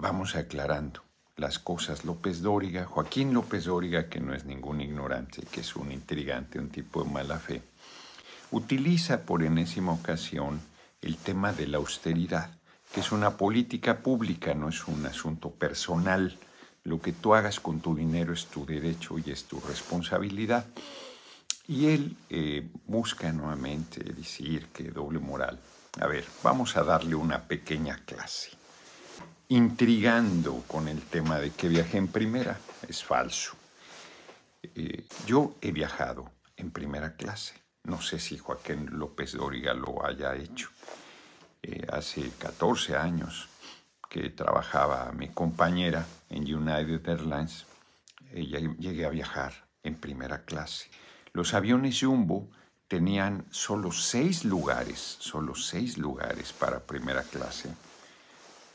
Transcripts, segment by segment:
vamos aclarando las cosas. López Dóriga, Joaquín López Dóriga, que no es ningún ignorante, que es un intrigante, un tipo de mala fe, utiliza por enésima ocasión el tema de la austeridad, que es una política pública, no es un asunto personal. Lo que tú hagas con tu dinero es tu derecho y es tu responsabilidad. Y él eh, busca nuevamente decir que doble moral. A ver, vamos a darle una pequeña clase intrigando con el tema de que viajé en primera. Es falso. Eh, yo he viajado en primera clase. No sé si Joaquín López Dóriga lo haya hecho. Eh, hace 14 años que trabajaba mi compañera en United Airlines, ella llegué a viajar en primera clase. Los aviones Jumbo tenían solo seis lugares, solo seis lugares para primera clase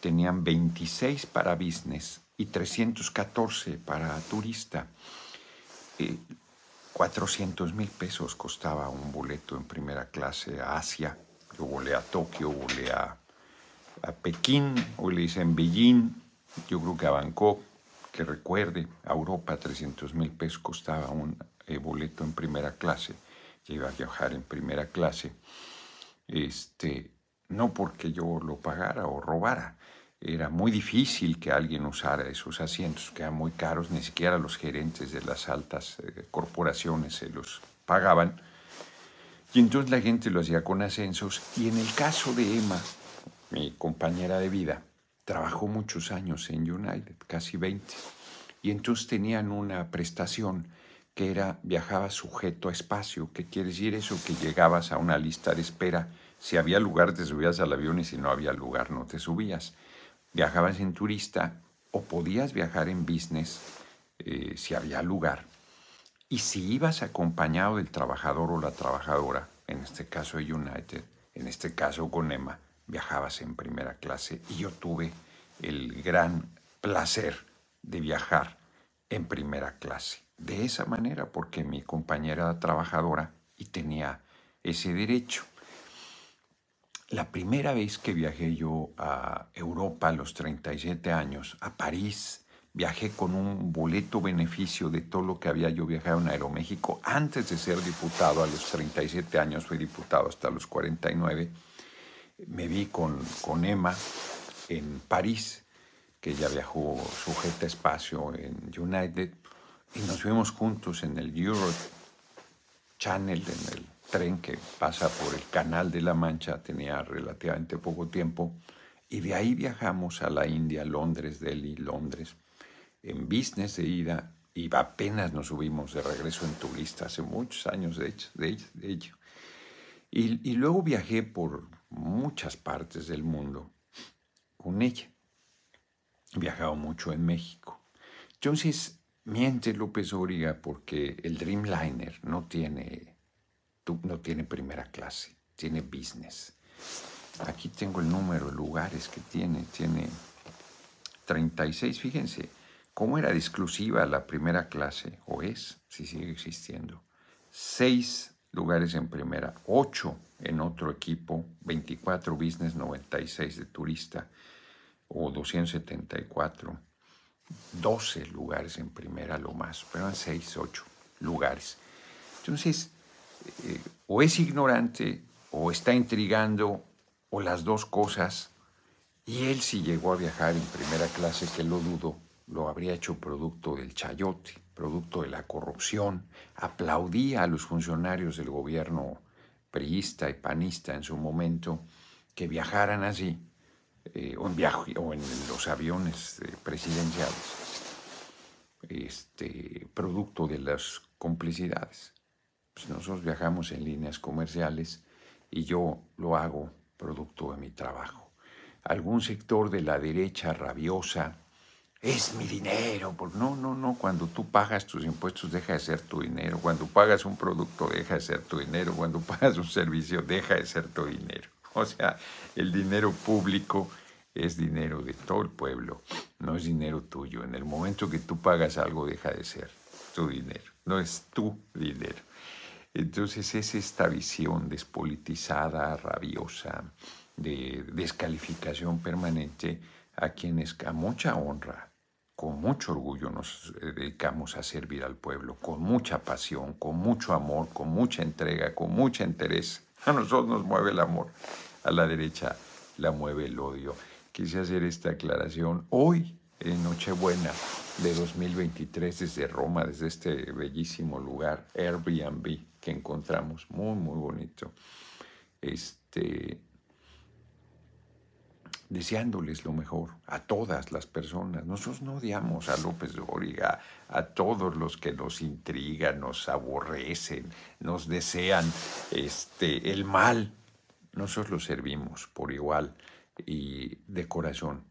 tenían 26 para business y 314 para turista. 400 eh, mil pesos costaba un boleto en primera clase a Asia. Yo volé a Tokio, volé a, a Pekín, volé le Beijing, yo creo que a Bangkok, que recuerde, a Europa 300 mil pesos costaba un eh, boleto en primera clase. Yo iba a viajar en primera clase. Este, no porque yo lo pagara o robara. Era muy difícil que alguien usara esos asientos, que eran muy caros, ni siquiera los gerentes de las altas eh, corporaciones se los pagaban. Y entonces la gente lo hacía con ascensos. Y en el caso de Emma, mi compañera de vida, trabajó muchos años en United, casi 20. Y entonces tenían una prestación que era viajaba sujeto a espacio. ¿Qué quiere decir eso? Que llegabas a una lista de espera. Si había lugar te subías al avión y si no había lugar no te subías. Viajabas en turista o podías viajar en business eh, si había lugar. Y si ibas acompañado del trabajador o la trabajadora, en este caso United, en este caso con Emma, viajabas en primera clase y yo tuve el gran placer de viajar en primera clase de esa manera porque mi compañera trabajadora y tenía ese derecho. La primera vez que viajé yo a Europa a los 37 años, a París, viajé con un boleto beneficio de todo lo que había yo viajado en Aeroméxico antes de ser diputado a los 37 años, fui diputado hasta los 49. Me vi con, con Emma en París, que ya viajó sujeta espacio en United y nos vimos juntos en el Euro Channel, en el tren que pasa por el Canal de la Mancha, tenía relativamente poco tiempo, y de ahí viajamos a la India, Londres, Delhi, Londres, en business de ida, y apenas nos subimos de regreso en turista, hace muchos años de hecho. De hecho, Y, luego viajé por muchas partes del mundo con ella. viajado mucho en México. Entonces, Miente López Obriga porque el Dreamliner no tiene, no tiene primera clase, tiene business. Aquí tengo el número, de lugares que tiene, tiene 36, fíjense, cómo era exclusiva la primera clase, o es, si sigue existiendo. Seis lugares en primera, ocho en otro equipo, 24 business, 96 de turista, o 274 12 lugares en primera lo más, eran 6, 8 lugares. Entonces, eh, o es ignorante, o está intrigando, o las dos cosas. Y él si llegó a viajar en primera clase, que lo dudo, lo habría hecho producto del chayote, producto de la corrupción. Aplaudía a los funcionarios del gobierno priista y panista en su momento que viajaran así eh, o en viaje, o en los aviones eh, presidenciales, este, producto de las complicidades. Pues nosotros viajamos en líneas comerciales y yo lo hago producto de mi trabajo. Algún sector de la derecha rabiosa, es mi dinero. No, no, no. Cuando tú pagas tus impuestos, deja de ser tu dinero. Cuando pagas un producto, deja de ser tu dinero. Cuando pagas un servicio, deja de ser tu dinero. O sea, el dinero público es dinero de todo el pueblo, no es dinero tuyo. En el momento que tú pagas algo, deja de ser tu dinero, no es tu dinero. Entonces es esta visión despolitizada, rabiosa, de descalificación permanente a quienes a mucha honra, con mucho orgullo nos eh, dedicamos a servir al pueblo, con mucha pasión, con mucho amor, con mucha entrega, con mucho interés. A nosotros nos mueve el amor a la derecha la mueve el odio. Quise hacer esta aclaración hoy, en Nochebuena de 2023, desde Roma, desde este bellísimo lugar, Airbnb, que encontramos, muy, muy bonito. Este, deseándoles lo mejor a todas las personas. Nosotros no odiamos a López Origa, a todos los que nos intrigan, nos aborrecen, nos desean este, el mal. Nosotros los servimos por igual y de corazón.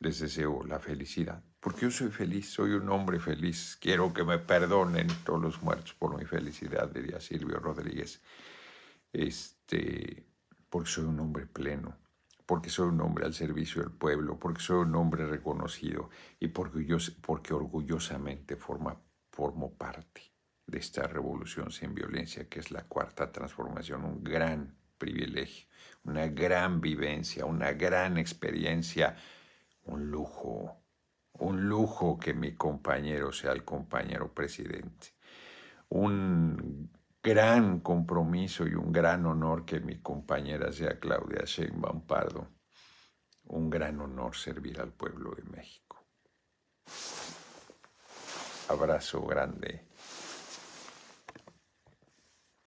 Les deseo la felicidad. Porque yo soy feliz, soy un hombre feliz. Quiero que me perdonen todos los muertos por mi felicidad, diría Silvio Rodríguez. Este, porque soy un hombre pleno, porque soy un hombre al servicio del pueblo, porque soy un hombre reconocido y porque, yo, porque orgullosamente formo parte de esta revolución sin violencia que es la cuarta transformación, un gran privilegio, una gran vivencia, una gran experiencia, un lujo, un lujo que mi compañero sea el compañero presidente, un gran compromiso y un gran honor que mi compañera sea Claudia Sheinbaum Pardo, un gran honor servir al pueblo de México. Abrazo grande.